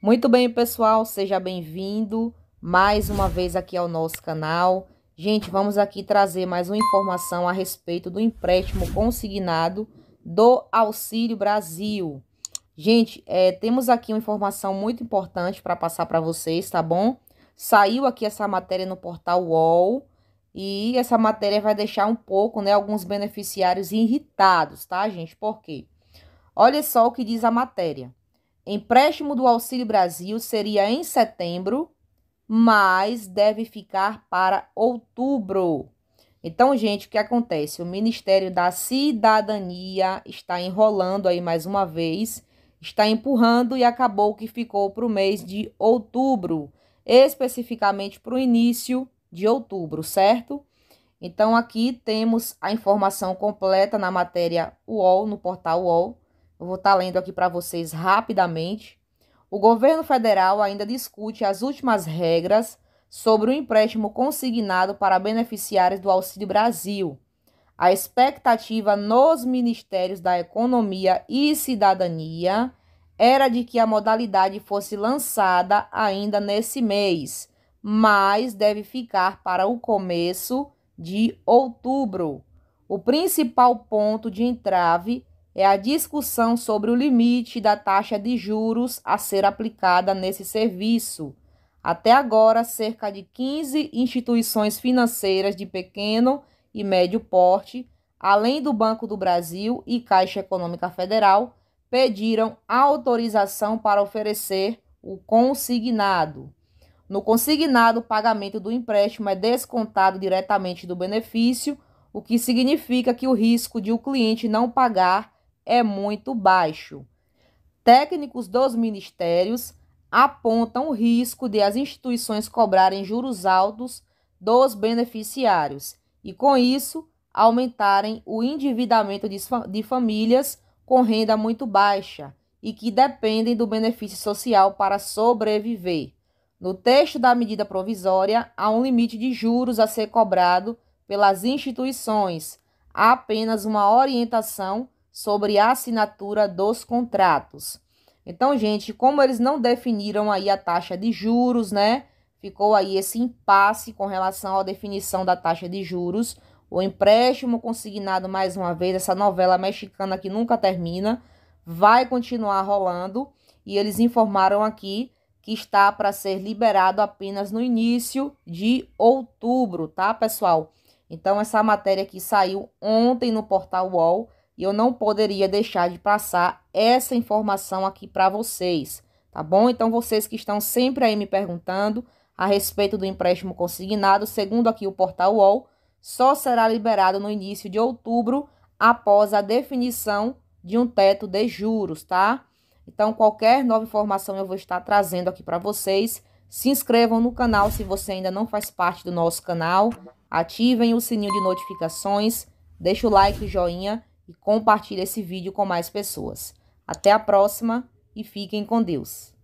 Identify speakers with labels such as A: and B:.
A: Muito bem, pessoal, seja bem-vindo mais uma vez aqui ao nosso canal. Gente, vamos aqui trazer mais uma informação a respeito do empréstimo consignado do Auxílio Brasil. Gente, é, temos aqui uma informação muito importante para passar para vocês, tá bom? Saiu aqui essa matéria no portal UOL e essa matéria vai deixar um pouco, né, alguns beneficiários irritados, tá, gente? Por quê? Olha só o que diz a matéria empréstimo do Auxílio Brasil seria em setembro, mas deve ficar para outubro. Então, gente, o que acontece? O Ministério da Cidadania está enrolando aí mais uma vez, está empurrando e acabou que ficou para o mês de outubro, especificamente para o início de outubro, certo? Então, aqui temos a informação completa na matéria UOL, no portal UOL. Eu vou estar tá lendo aqui para vocês rapidamente. O governo federal ainda discute as últimas regras sobre o empréstimo consignado para beneficiários do Auxílio Brasil. A expectativa nos ministérios da Economia e Cidadania era de que a modalidade fosse lançada ainda nesse mês, mas deve ficar para o começo de outubro. O principal ponto de entrave é a discussão sobre o limite da taxa de juros a ser aplicada nesse serviço. Até agora, cerca de 15 instituições financeiras de pequeno e médio porte, além do Banco do Brasil e Caixa Econômica Federal, pediram autorização para oferecer o consignado. No consignado, o pagamento do empréstimo é descontado diretamente do benefício, o que significa que o risco de o cliente não pagar é muito baixo. Técnicos dos ministérios apontam o risco de as instituições cobrarem juros altos dos beneficiários e, com isso, aumentarem o endividamento de, famílias com renda muito baixa e que dependem do benefício social para sobreviver. No texto da medida provisória, há um limite de juros a ser cobrado pelas instituições. Há apenas uma orientação sobre a assinatura dos contratos. Então, gente, como eles não definiram aí a taxa de juros, né? Ficou aí esse impasse com relação à definição da taxa de juros. O empréstimo consignado, mais uma vez, essa novela mexicana que nunca termina, vai continuar rolando. E eles informaram aqui que está para ser liberado apenas no início de outubro, tá, pessoal? Então, essa matéria aqui saiu ontem no portal UOL. E eu não poderia deixar de passar essa informação aqui para vocês, tá bom? Então, vocês que estão sempre aí me perguntando a respeito do empréstimo consignado, segundo aqui o portal UOL, só será liberado no início de outubro, após a definição de um teto de juros, tá? Então, qualquer nova informação eu vou estar trazendo aqui para vocês. Se inscrevam no canal se você ainda não faz parte do nosso canal. Ativem o sininho de notificações. deixe o like, e joinha e compartilhe esse vídeo com mais pessoas. Até a próxima e fiquem com Deus!